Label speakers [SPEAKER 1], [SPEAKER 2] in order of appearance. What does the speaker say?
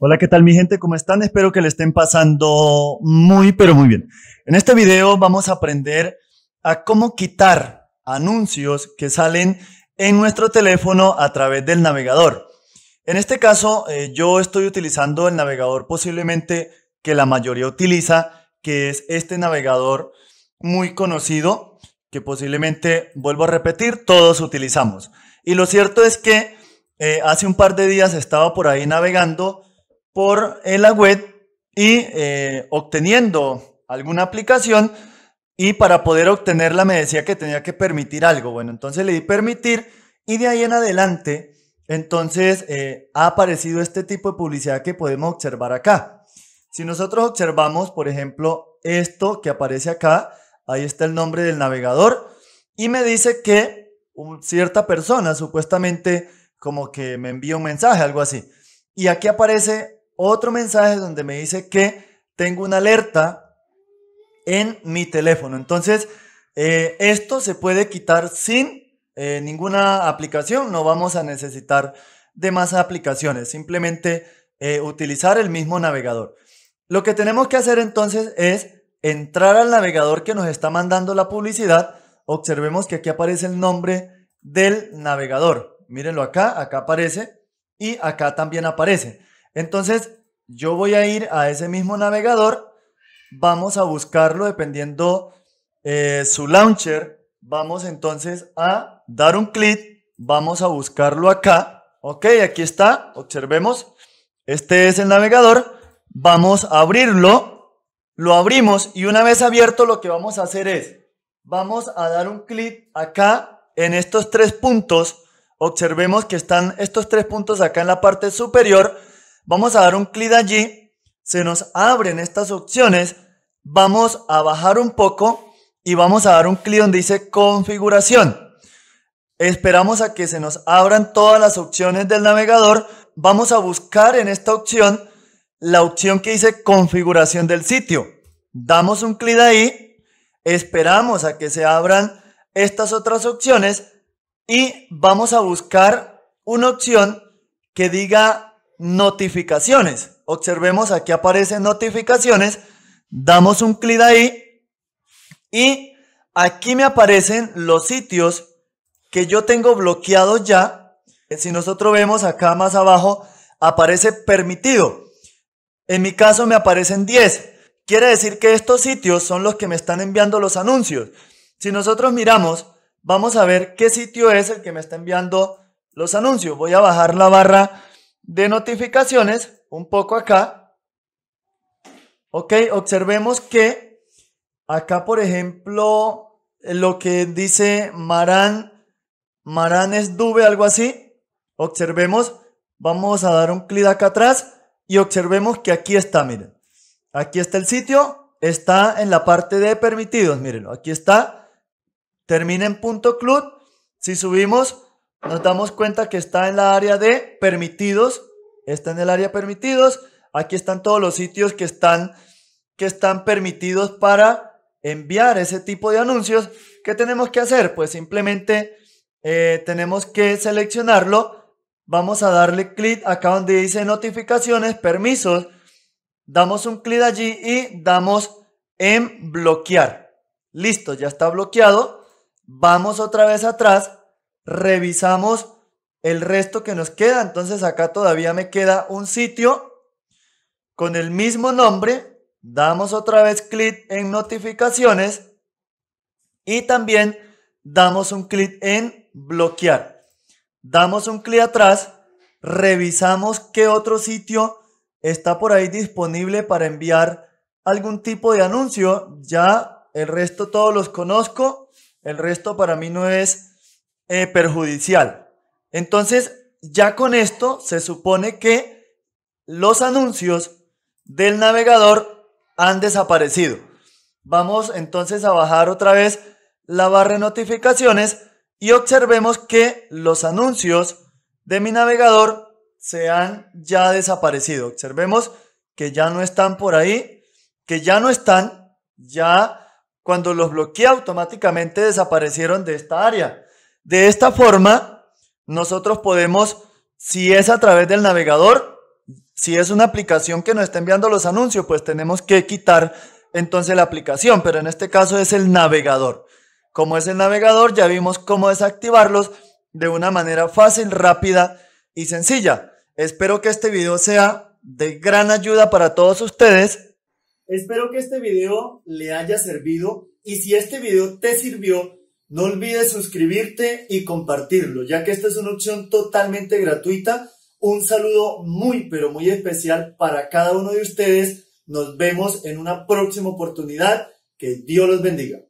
[SPEAKER 1] Hola, ¿qué tal mi gente? ¿Cómo están? Espero que le estén pasando muy, pero muy bien. En este video vamos a aprender a cómo quitar anuncios que salen en nuestro teléfono a través del navegador. En este caso, eh, yo estoy utilizando el navegador posiblemente que la mayoría utiliza, que es este navegador muy conocido, que posiblemente, vuelvo a repetir, todos utilizamos. Y lo cierto es que eh, hace un par de días estaba por ahí navegando por eh, la web y eh, obteniendo alguna aplicación y para poder obtenerla me decía que tenía que permitir algo. Bueno, entonces le di permitir y de ahí en adelante, entonces eh, ha aparecido este tipo de publicidad que podemos observar acá. Si nosotros observamos, por ejemplo, esto que aparece acá, ahí está el nombre del navegador y me dice que cierta persona supuestamente como que me envía un mensaje, algo así. Y aquí aparece otro mensaje donde me dice que tengo una alerta en mi teléfono. Entonces, eh, esto se puede quitar sin eh, ninguna aplicación. No vamos a necesitar de más aplicaciones. Simplemente eh, utilizar el mismo navegador. Lo que tenemos que hacer entonces es entrar al navegador que nos está mandando la publicidad. Observemos que aquí aparece el nombre del navegador. Mírenlo acá, acá aparece y acá también aparece. Entonces, yo voy a ir a ese mismo navegador, vamos a buscarlo dependiendo eh, su launcher, vamos entonces a dar un clic, vamos a buscarlo acá, ok, aquí está, observemos, este es el navegador, vamos a abrirlo, lo abrimos y una vez abierto lo que vamos a hacer es, vamos a dar un clic acá en estos tres puntos, observemos que están estos tres puntos acá en la parte superior, Vamos a dar un clic allí, se nos abren estas opciones, vamos a bajar un poco y vamos a dar un clic donde dice configuración. Esperamos a que se nos abran todas las opciones del navegador. Vamos a buscar en esta opción la opción que dice configuración del sitio. Damos un clic ahí, esperamos a que se abran estas otras opciones y vamos a buscar una opción que diga notificaciones. Observemos, aquí aparecen notificaciones. Damos un clic ahí y aquí me aparecen los sitios que yo tengo bloqueados ya. Si nosotros vemos acá más abajo, aparece permitido. En mi caso me aparecen 10. Quiere decir que estos sitios son los que me están enviando los anuncios. Si nosotros miramos, vamos a ver qué sitio es el que me está enviando los anuncios. Voy a bajar la barra de notificaciones, un poco acá. Ok, observemos que acá, por ejemplo, lo que dice Maran, Maran es Dube, algo así. Observemos, vamos a dar un clic acá atrás y observemos que aquí está, miren. Aquí está el sitio, está en la parte de permitidos, miren Aquí está, termina en punto club. Si subimos, nos damos cuenta que está en la área de permitidos, está en el área permitidos, aquí están todos los sitios que están, que están permitidos para enviar ese tipo de anuncios. ¿Qué tenemos que hacer? Pues simplemente eh, tenemos que seleccionarlo, vamos a darle clic acá donde dice notificaciones, permisos, damos un clic allí y damos en bloquear. Listo, ya está bloqueado. Vamos otra vez atrás revisamos el resto que nos queda. Entonces acá todavía me queda un sitio con el mismo nombre. Damos otra vez clic en notificaciones y también damos un clic en bloquear. Damos un clic atrás, revisamos qué otro sitio está por ahí disponible para enviar algún tipo de anuncio. Ya el resto todos los conozco. El resto para mí no es eh, perjudicial. Entonces, ya con esto se supone que los anuncios del navegador han desaparecido. Vamos entonces a bajar otra vez la barra de notificaciones y observemos que los anuncios de mi navegador se han ya desaparecido. Observemos que ya no están por ahí, que ya no están, ya cuando los bloqueé automáticamente desaparecieron de esta área. De esta forma, nosotros podemos, si es a través del navegador, si es una aplicación que nos está enviando los anuncios, pues tenemos que quitar entonces la aplicación, pero en este caso es el navegador. Como es el navegador, ya vimos cómo desactivarlos de una manera fácil, rápida y sencilla. Espero que este video sea de gran ayuda para todos ustedes. Espero que este video le haya servido y si este video te sirvió, no olvides suscribirte y compartirlo, ya que esta es una opción totalmente gratuita. Un saludo muy, pero muy especial para cada uno de ustedes. Nos vemos en una próxima oportunidad. Que Dios los bendiga.